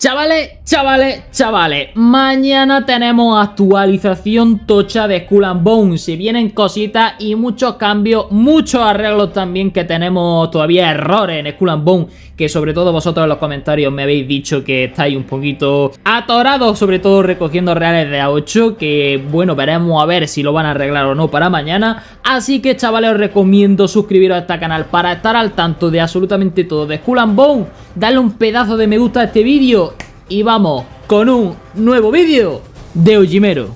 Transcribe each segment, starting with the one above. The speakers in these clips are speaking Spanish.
Chavales, chavales, chavales, mañana tenemos actualización tocha de Skull Bone Se vienen cositas y muchos cambios, muchos arreglos también que tenemos todavía errores en Skull Bone que sobre todo vosotros en los comentarios me habéis dicho que estáis un poquito atorados, sobre todo recogiendo reales de A8 que bueno, veremos a ver si lo van a arreglar o no para mañana así que chavales os recomiendo suscribiros a este canal para estar al tanto de absolutamente todo de Skull Bone un pedazo de me gusta a este vídeo y vamos con un nuevo vídeo de Ujimero.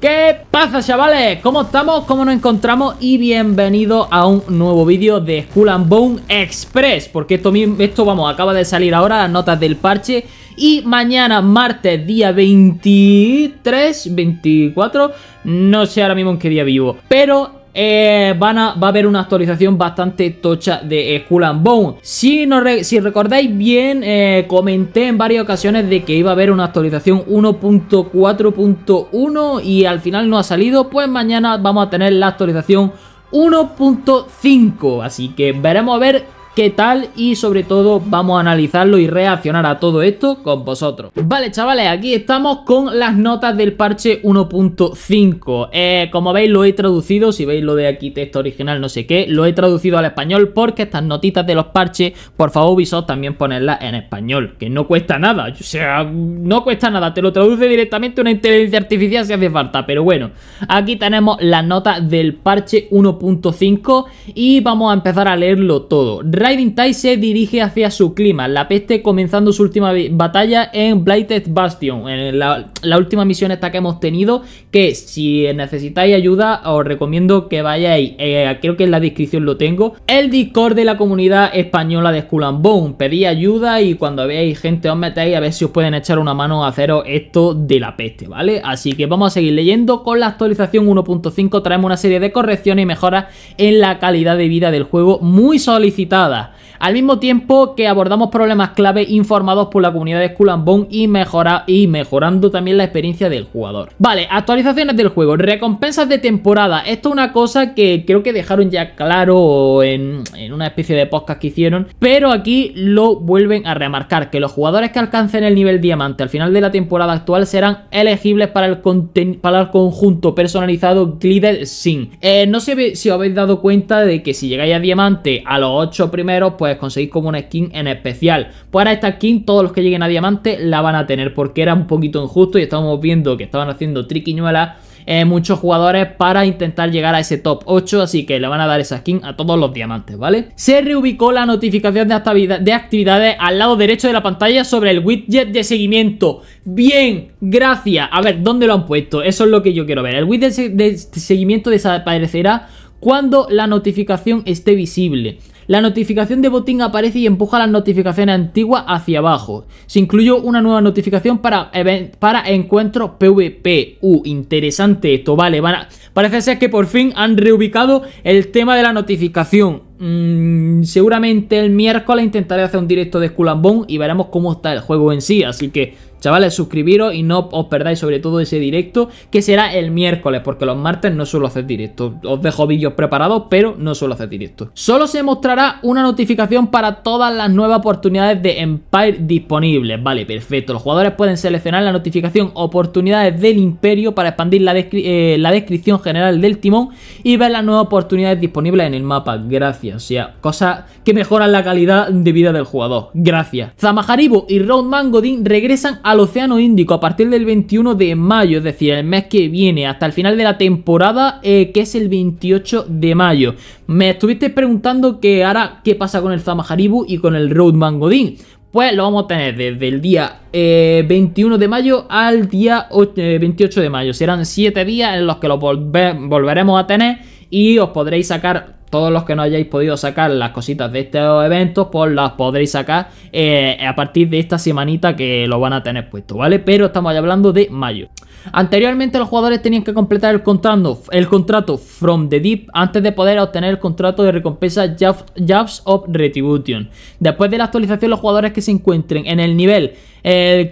¿Qué pasa chavales? ¿Cómo estamos? ¿Cómo nos encontramos? Y bienvenido a un nuevo vídeo de Skull and Bone Express Porque esto, esto, vamos, acaba de salir ahora las notas del parche Y mañana, martes, día 23, 24 No sé ahora mismo en qué día vivo Pero eh, va a haber una actualización bastante tocha de eh, cool and Bone. Si, si recordáis bien, eh, comenté en varias ocasiones de que iba a haber una actualización 1.4.1 y al final no ha salido, pues mañana vamos a tener la actualización 1.5, así que veremos a ver qué tal y sobre todo vamos a analizarlo y reaccionar a todo esto con vosotros. Vale chavales, aquí estamos con las notas del parche 1.5. Eh, como veis lo he traducido, si veis lo de aquí texto original no sé qué, lo he traducido al español porque estas notitas de los parches, por favor Ubisoft también ponerlas en español, que no cuesta nada, o sea, no cuesta nada, te lo traduce directamente una inteligencia artificial si hace falta, pero bueno, aquí tenemos las notas del parche 1.5 y vamos a empezar a leerlo todo. Riding Tide se dirige hacia su clima, la peste comenzando su última batalla en Blighted Bastion, en la, última misión esta que hemos tenido, que si necesitáis ayuda os recomiendo que vayáis, eh, creo que en la descripción lo tengo, el Discord de la comunidad española de Skull and Bone, pedí ayuda y cuando veáis gente os metáis a ver si os pueden echar una mano a haceros esto de la peste, ¿vale? Así que vamos a seguir leyendo con la actualización 1.5 traemos una serie de correcciones y mejoras en la calidad de vida del juego muy solicitada nada. al mismo tiempo que abordamos problemas clave informados por la comunidad de Skull and Bone y, mejorando también la experiencia del jugador. Vale, actualizaciones del juego, recompensas de temporada. Esto es una cosa que creo que dejaron ya claro en, una especie de podcast que hicieron, pero aquí lo vuelven a remarcar, que los jugadores que alcancen el nivel diamante al final de la temporada actual serán elegibles para el, para el conjunto personalizado Glider Sin. Eh, no sé si os habéis dado cuenta de que si llegáis a diamante a los 8 primeros, pues Conseguís como una skin en especial. Pues ahora esta skin, todos los que lleguen a diamante la van a tener porque era un poquito injusto y estábamos viendo que estaban haciendo triquiñuelas eh, muchos jugadores para intentar llegar a ese top 8, así que le van a dar esa skin a todos los diamantes, ¿vale? Se reubicó la notificación de actividades al lado derecho de la pantalla sobre el widget de seguimiento. Bien, gracias. A ver, ¿dónde lo han puesto? Eso es lo que yo quiero ver. El widget de seguimiento desaparecerá cuando la notificación esté visible. La notificación de botín aparece y empuja la notificación antigua hacia abajo. Se incluyó una nueva notificación para, para encuentro PvP. Uh, interesante esto, vale. Van Parece ser que por fin han reubicado el tema de la notificación. Mm, seguramente el miércoles intentaré hacer un directo de culambón y veremos cómo está el juego en sí. Así que Chavales, suscribiros y no os perdáis sobre todo ese directo que será el miércoles, porque los martes no suelo hacer directo. Os dejo vídeos preparados, pero no suelo hacer directo. Solo se mostrará una notificación para todas las nuevas oportunidades de Empire disponibles. Vale, perfecto. Los jugadores pueden seleccionar la notificación oportunidades del imperio para expandir la, eh, descripción general del timón y ver las nuevas oportunidades disponibles en el mapa. Gracias. O sea, cosas que mejoran la calidad de vida del jugador. Gracias. Zamajaribo y Roadman Mangodin regresan a al Océano Índico a partir del 21 de mayo, es decir, el mes que viene, hasta el final de la temporada, eh, que es el 28 de mayo. Me estuviste preguntando que ahora qué pasa con el Haribu y con el Roadman Godin. Pues lo vamos a tener desde el día 21 eh, de mayo al día 28 eh, de mayo. Serán 7 días en los que lo volveremos a tener y os podréis sacar todos los que no hayáis podido sacar las cositas de estos eventos, pues las podréis sacar eh, a partir de esta semanita que lo van a tener puesto, ¿vale? Pero estamos ya hablando de mayo. Anteriormente los jugadores tenían que completar el contrato, el contrato From the Deep antes de poder obtener el contrato de recompensa Jabs of Retribution. Después de la actualización los jugadores que se encuentren en el nivel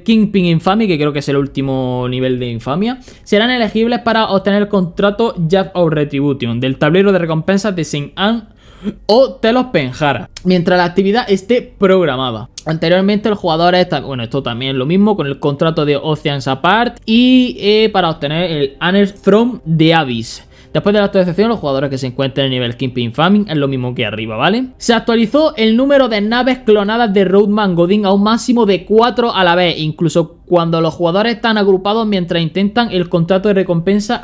Kingpin Infamy, que creo que es el último nivel de infamia, serán elegibles para obtener el contrato Jabs of Retribution del tablero de recompensas de Saint Anne o te los penjara mientras la actividad esté programada. Anteriormente el jugador está, bueno, esto también es lo mismo con el contrato de Oceans Apart y eh, para obtener el Honor From de Abyss. Después de la actualización, los jugadores que se encuentren en el nivel Kingpin Farming es lo mismo que arriba, ¿vale? Se actualizó el número de naves clonadas de Roadman Godin a un máximo de 4 a la vez, incluso cuando los jugadores están agrupados mientras intentan el contrato de recompensa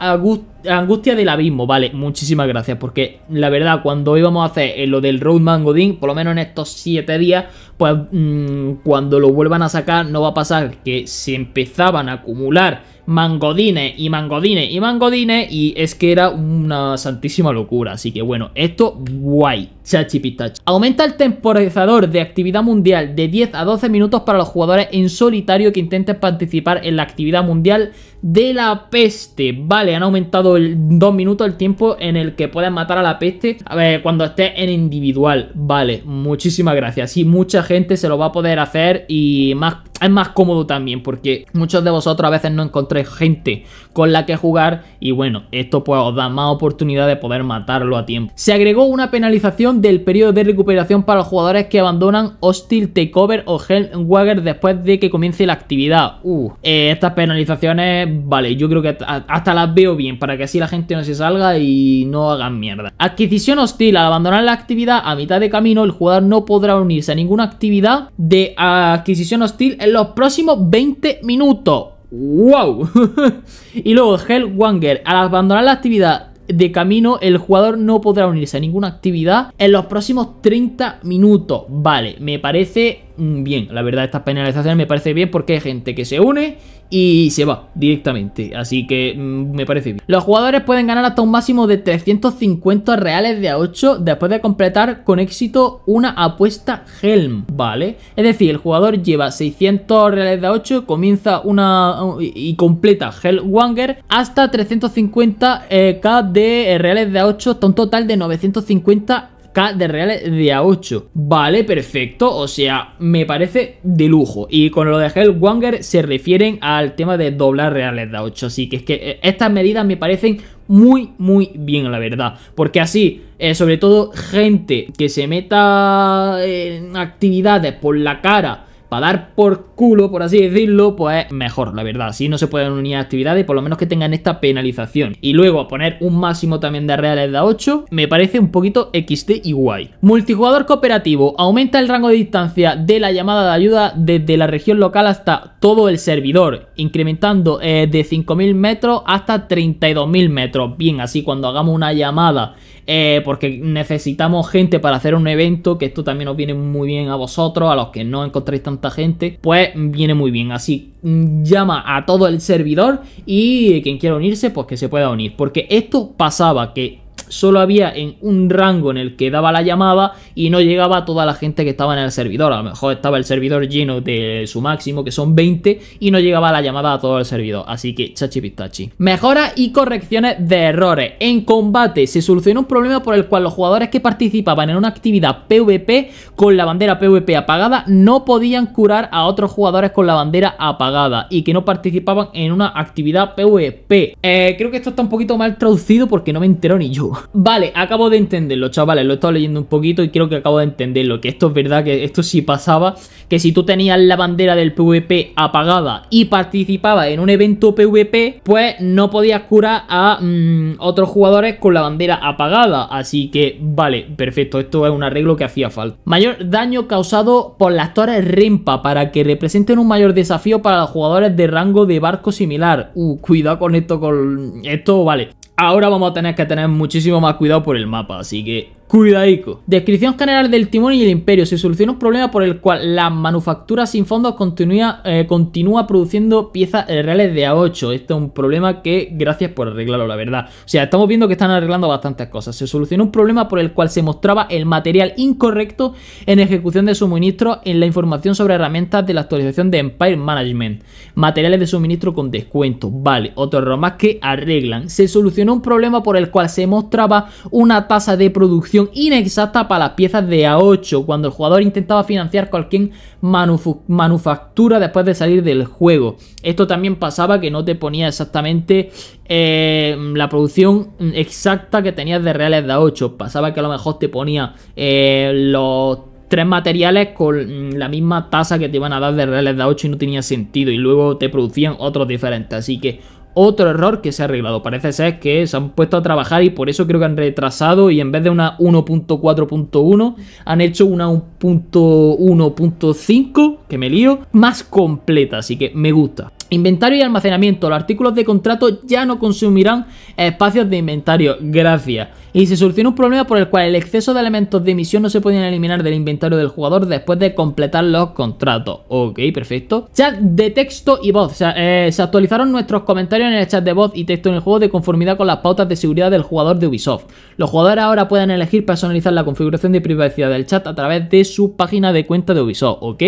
Angustia del Abismo. Vale, muchísimas gracias, porque la verdad, cuando íbamos a hacer eh, lo del Road Mangodín, por lo menos en estos 7 días, pues mm, cuando lo vuelvan a sacar no va a pasar que se empezaban a acumular mangodines y mangodines y mangodines y es que era una santísima locura. Así que bueno, esto guay, chachi Aumenta el temporizador de actividad mundial de 10 a 12 minutos para los jugadores en solitario que intentan participar en la actividad mundial de la peste. Vale, han aumentado el, dos minutos el tiempo en el que pueden matar a la peste cuando esté en individual. Vale, muchísimas gracias. y mucha gente se lo va a poder hacer y más es más cómodo también porque muchos de vosotros a veces no encontréis gente con la que jugar y bueno, esto pues os da más oportunidad de poder matarlo a tiempo. Se agregó una penalización del periodo de recuperación para los jugadores que abandonan Hostile Takeover o Hellwager después de que comience la actividad. Uh, eh, estas penalizaciones, vale, yo creo que hasta las veo bien para que así la gente no se salga y no hagan mierda. Adquisición hostil, al abandonar la actividad a mitad de camino el jugador no podrá unirse a ninguna actividad de adquisición hostil en los próximos 20 minutos. ¡Wow! y luego Hellwanger, al abandonar la actividad de camino, el jugador no podrá unirse a ninguna actividad en los próximos 30 minutos. Vale, me parece bien. La verdad, estas penalizaciones me parece bien porque hay gente que se une y se va directamente. Así que mm, me parece bien. Los jugadores pueden ganar hasta un máximo de 350 reales de a 8 después de completar con éxito una apuesta Helm, ¿vale? Es decir, el jugador lleva 600 reales de a 8, comienza una uh, y completa Helm Wanger hasta 350k eh, de eh, reales de a 8, hasta un total de 950 de reales de a 8. Vale, perfecto. O sea, me parece de lujo. Y con lo de Hellwanger se refieren al tema de doblar reales de a 8. Así que es que eh, estas medidas me parecen muy, muy bien, la verdad. Porque así, eh, sobre todo gente que se meta en actividades por la cara para dar por culo, por así decirlo, pues mejor, la verdad. si no se pueden unir actividades, por lo menos que tengan esta penalización. Y luego poner un máximo también de reales de 8 me parece un poquito XD y guay. Multijugador cooperativo. Aumenta el rango de distancia de la llamada de ayuda desde la región local hasta todo el servidor, incrementando eh, de 5.000 metros hasta 32.000 metros. Bien, así cuando hagamos una llamada eh, porque necesitamos gente para hacer un evento, que esto también os viene muy bien a vosotros, a los que no encontréis tanta gente, pues viene muy bien. Así mm, llama a todo el servidor y quien quiera unirse, pues que se pueda unir. Porque esto pasaba que solo había en un rango en el que daba la llamada y no llegaba a toda la gente que estaba en el servidor. A lo mejor estaba el servidor lleno de su máximo, que son 20, y no llegaba la llamada a todo el servidor. Así que chachi pistachi. Mejoras y correcciones de errores. En combate se solucionó un problema por el cual los jugadores que participaban en una actividad PvP con la bandera PvP apagada no podían curar a otros jugadores con la bandera apagada y que no participaban en una actividad PvP. Eh, creo que esto está un poquito mal traducido porque no me entero ni yo. Vale, acabo de entenderlo, chavales. Lo he estado leyendo un poquito y creo que acabo de entenderlo. Que esto es verdad, que esto sí pasaba. Que si tú tenías la bandera del PvP apagada y participabas en un evento PvP, pues no podías curar a mm, otros jugadores con la bandera apagada. Así que, vale, perfecto. Esto es un arreglo que hacía falta. Mayor daño causado por las torres Rempa para que representen un mayor desafío para los jugadores de rango de barco similar. Uh, cuidado con esto, con esto, vale. Ahora vamos a tener que tener muchísimo más cuidado por el mapa, así que Cuidadico. Descripción general del timón y el imperio. Se solucionó un problema por el cual la manufactura sin fondos continúa, eh, continúa produciendo piezas eh, reales de A8. Este es un problema que, gracias por arreglarlo, la verdad. O sea, estamos viendo que están arreglando bastantes cosas. Se solucionó un problema por el cual se mostraba el material incorrecto en ejecución de suministro en la información sobre herramientas de la actualización de Empire Management. Materiales de suministro con descuento. Vale, otro error más que arreglan. Se solucionó un problema por el cual se mostraba una tasa de producción inexacta para las piezas de A8 cuando el jugador intentaba financiar cualquier manufactura después de salir del juego. Esto también pasaba que no te ponía exactamente eh, la producción exacta que tenías de reales de A8. Pasaba que a lo mejor te ponía eh, los tres materiales con la misma tasa que te iban a dar de reales de A8 y no tenía sentido. Y luego te producían otros diferentes. Así que otro error que se ha arreglado, parece ser que se han puesto a trabajar y por eso creo que han retrasado y en vez de una 1.4.1 han hecho una 1.1.5, que me lío, más completa, así que me gusta. Inventario y almacenamiento. Los artículos de contrato ya no consumirán espacios de inventario. Gracias. Y se soluciona un problema por el cual el exceso de elementos de emisión no se podían eliminar del inventario del jugador después de completar los contratos. Ok, perfecto. Chat de texto y voz. Eh, se actualizaron nuestros comentarios en el chat de voz y texto en el juego de conformidad con las pautas de seguridad del jugador de Ubisoft. Los jugadores ahora pueden elegir personalizar la configuración de privacidad del chat a través de su página de cuenta de Ubisoft. Ok.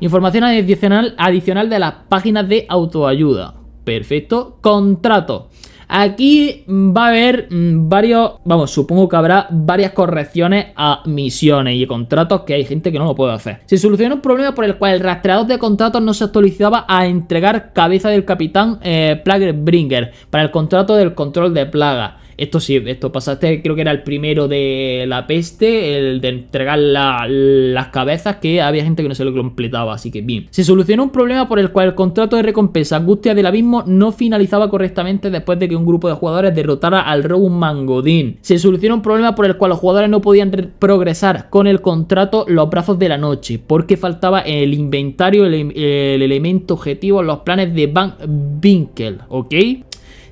Información adicional, adicional de las páginas de autoayuda. Perfecto. Contrato. Aquí va a haber mm, varios, vamos, supongo que habrá varias correcciones a misiones y contratos que hay gente que no lo puede hacer. Se solucionó un problema por el cual el rastreador de contratos no se actualizaba a entregar cabeza del capitán eh, Bringer para el contrato del control de plaga. Esto sí, esto pasaste, creo que era el primero de la peste, el de entregar las cabezas, que había gente que no se lo completaba, así que bien. Se solucionó un problema por el cual el contrato de recompensa Angustia del Abismo no finalizaba correctamente después de que un grupo de jugadores derrotara al Rogue Mangodin. Se solucionó un problema por el cual los jugadores no podían progresar con el contrato los brazos de la noche, porque faltaba el inventario, el, elemento objetivo, los planes de Van Winkel, ¿ok?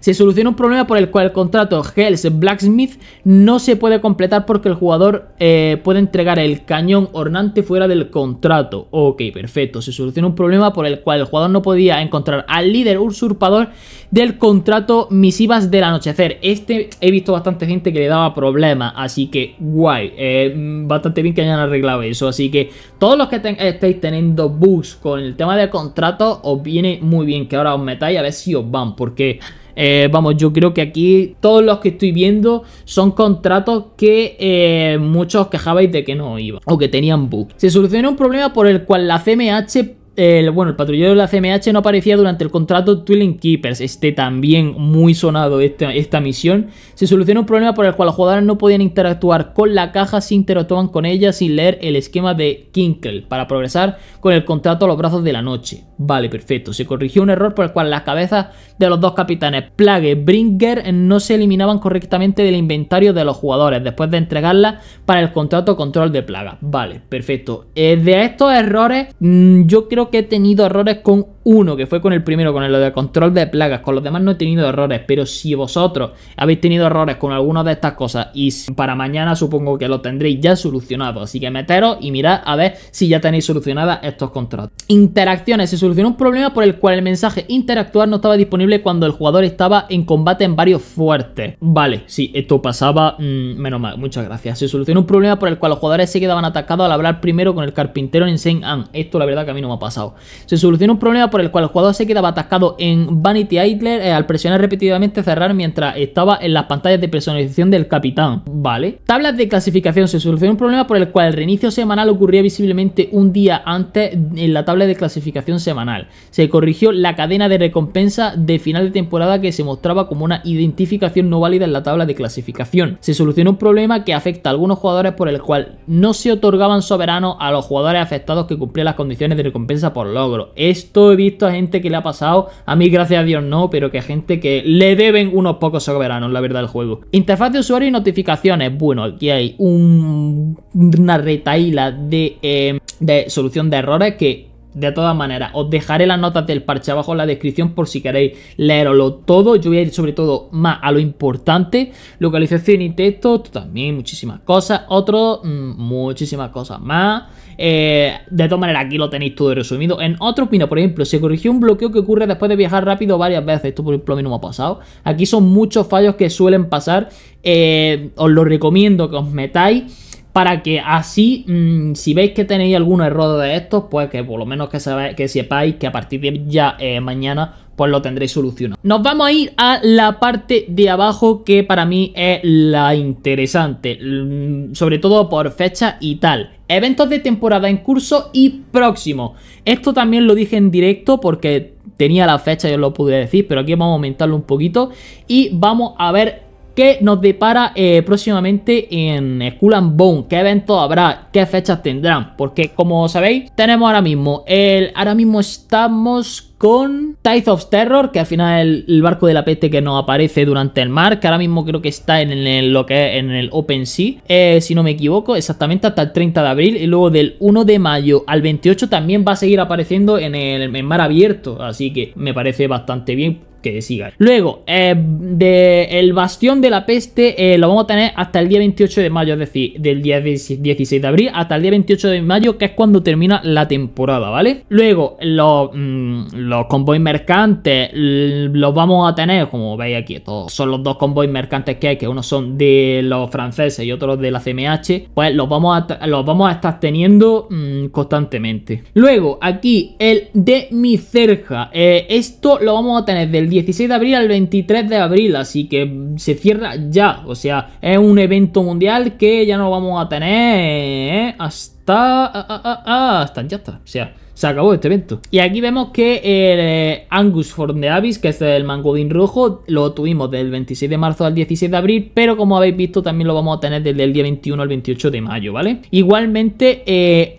Se soluciona un problema por el cual el contrato Hells Blacksmith no se puede completar porque el jugador eh, puede entregar el cañón ornante fuera del contrato. Ok, perfecto. Se soluciona un problema por el cual el jugador no podía encontrar al líder usurpador del contrato Misivas del Anochecer. Este he visto bastante gente que le daba problemas, así que guay. Eh, mm, bastante bien que hayan arreglado eso. Así que todos los que estéis teniendo bugs con el tema de contrato, os viene muy bien que ahora os metáis a ver si os van, porque... Eh, vamos, yo creo que aquí todos los que estoy viendo son contratos que eh, muchos quejabais de que no iban o que tenían bug. Se soluciona un problema por el cual la CMH bueno, el patrullero de la CMH no aparecía durante el contrato Twilling Keepers, este también muy sonado este, esta, misión. Se solucionó un problema por el cual los jugadores no podían interactuar con la caja si interactuaban con ella sin leer el esquema de Kinkle para progresar con el contrato a los brazos de la noche. Vale, perfecto. Se corrigió un error por el cual las cabezas de los dos capitanes Plague y Bringer no se eliminaban correctamente del inventario de los jugadores después de entregarlas para el contrato control de plaga. Vale, perfecto. Eh, de estos errores, mm, yo creo que he tenido errores con uno, que fue con el primero, con el de control de plagas, con los demás no he tenido errores, pero si vosotros habéis tenido errores con alguna de estas cosas y para mañana supongo que lo tendréis ya solucionado, así que meteros y mirad a ver si ya tenéis solucionada estos contratos. Interacciones, se solucionó un problema por el cual el mensaje interactuar no estaba disponible cuando el jugador estaba en combate en varios fuertes. Vale, sí, esto pasaba, mm, menos mal, muchas gracias. Se solucionó un problema por el cual los jugadores se quedaban atacados al hablar primero con el carpintero en Saint Anne. Esto la verdad que a mí no me ha pasado. Se solucionó un problema por el cual el jugador se quedaba atascado en Vanity Idler eh, al presionar repetidamente cerrar mientras estaba en las pantallas de personalización del capitán. Vale. Tablas de clasificación. Se solucionó un problema por el cual el reinicio semanal ocurría visiblemente un día antes en la tabla de clasificación semanal. Se corrigió la cadena de recompensa de final de temporada que se mostraba como una identificación no válida en la tabla de clasificación. Se solucionó un problema que afecta a algunos jugadores por el cual no se otorgaban soberanos a los jugadores afectados que cumplían las condiciones de recompensa por logro. Esto evidentemente visto a gente que le ha pasado, a mí gracias a Dios no, pero que a gente que le deben unos pocos soberanos, la verdad, el juego. Interfaz de usuario y notificaciones. Bueno, aquí hay una retaíla de, eh, de solución de errores que de todas maneras, os dejaré las notas del parche abajo en la descripción por si queréis leerlo todo. Yo voy a ir sobre todo más a lo importante. Localización y texto, también muchísimas cosas. Otro, mm, muchísimas cosas más. Eh, de todas maneras, aquí lo tenéis todo resumido. En otro opino, por ejemplo, se corrigió un bloqueo que ocurre después de viajar rápido varias veces. Esto, por ejemplo, a mí no me ha pasado. Aquí son muchos fallos que suelen pasar. Eh, os lo recomiendo que os metáis para que así, mm, si veis que tenéis algún error de estos, pues que por lo menos que, que sepáis que a partir de ya eh, mañana pues lo tendréis solucionado. Nos vamos a ir a la parte de abajo que para mí es la interesante, mm, sobre todo por fecha y tal. Eventos de temporada en curso y próximo. Esto también lo dije en directo porque tenía la fecha y os lo pude decir, pero aquí vamos a aumentarlo un poquito y vamos a ver Qué nos depara eh, próximamente en Skull eh, and Bone. ¿Qué evento habrá? ¿Qué fechas tendrán? Porque como sabéis, tenemos ahora mismo el... Ahora mismo estamos con Tides of Terror, que al final el, el, barco de la peste que nos aparece durante el mar, que ahora mismo creo que está en, lo que es en el Open Sea, eh, si no me equivoco, exactamente hasta el 30 de abril y luego del 1 de mayo al 28 también va a seguir apareciendo en el mar abierto, así que me parece bastante bien que siga. Luego, eh, el Bastión de la Peste eh, lo vamos a tener hasta el día 28 de mayo, es decir, del día 16 de abril hasta el día 28 de mayo, que es cuando termina la temporada, ¿vale? Luego, los, mm, los convoys mercantes los vamos a tener, como veis aquí, todos son los dos convoys mercantes que hay, que uno son de los franceses y otros de la CMH, pues los vamos a, los vamos a estar teniendo mm, constantemente. Luego, aquí, el de mi cerca eh, esto lo vamos a tener del día 16 de abril al 23 de abril, así que se cierra ya. O sea, es un evento mundial que ya no vamos a tener ¿eh? hasta... Ah, ah, ah, hasta ya está. O sea, se acabó este evento. Y aquí vemos que el eh, Angus for de Abyss, que es el mangodín rojo, lo tuvimos del 26 de marzo al 16 de abril, pero como habéis visto también lo vamos a tener desde el día 21 al 28 de mayo, ¿vale? Igualmente, eh,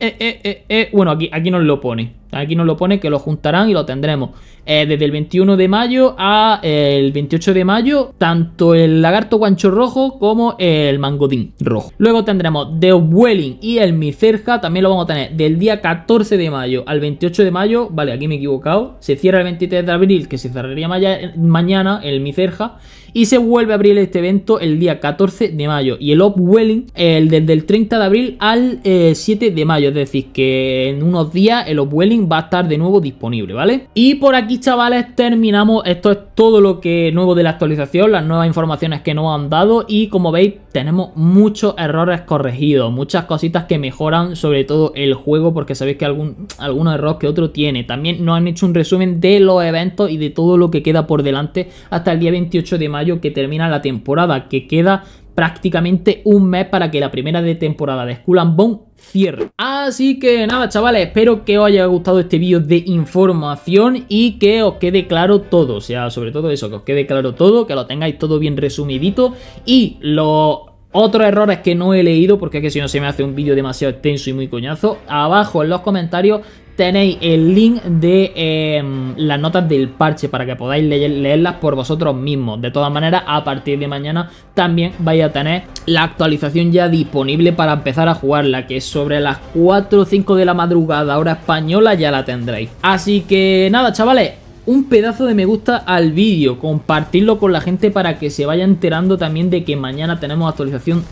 eh, bueno, aquí, aquí nos lo pone. Aquí nos lo pone que lo juntarán y lo tendremos. Eh, desde el 21 de mayo a eh, el 28 de mayo, tanto el lagarto guancho rojo como el mangodín rojo. Luego tendremos The Welling y el Micerja, también lo vamos a tener del día 14 de mayo al 28 de mayo. Vale, aquí me he equivocado. Se cierra el 23 de abril, que se cerraría mañana el Micerja. Y se vuelve a abrir este evento el día 14 de mayo. Y el Upwelling, el desde el 30 de abril al 7 eh, de mayo. Es decir, que en unos días el Upwelling va a estar de nuevo disponible, ¿vale? Y por aquí, chavales, terminamos. Esto es todo lo que nuevo de la actualización, las nuevas informaciones que nos han dado y como veis tenemos muchos errores corregidos, muchas cositas que mejoran sobre todo el juego porque sabéis que algún, algún error que otro tiene. También nos han hecho un resumen de los eventos y de todo lo que queda por delante hasta el día 28 de mayo que termina la temporada, que queda prácticamente un mes para que la primera de temporada de Skull and Bone cierre. Así que nada chavales, espero que os haya gustado este vídeo de información y que os quede claro todo, o sea, sobre todo eso, que os quede claro todo, que lo tengáis todo bien resumidito y lo... Otros errores que no he leído, porque es que si no se me hace un vídeo demasiado extenso y muy coñazo, abajo en los comentarios tenéis el link de em, las notas del parche para que podáis leerlas por vosotros mismos. De todas maneras, a partir de mañana también vais a tener la actualización ya disponible para empezar a jugarla, que es sobre las 4 o 5 de la madrugada, hora española, ya la tendréis. Así que nada, chavales, un pedazo de me gusta al vídeo, compartirlo con la gente para que se vaya enterando también de que mañana tenemos actualización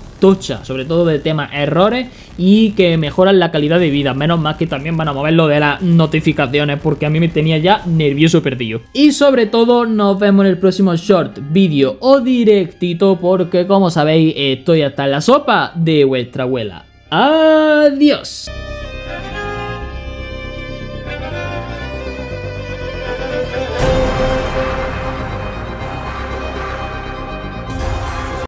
sobre todo de temas errores y que mejoran la calidad de vida. Menos más que también van a mover lo de las notificaciones porque a mí me tenía ya nervioso perdido. Y sobre todo nos vemos en el próximo short, vídeo o directito porque como sabéis estoy hasta en la sopa de vuestra abuela. Adiós.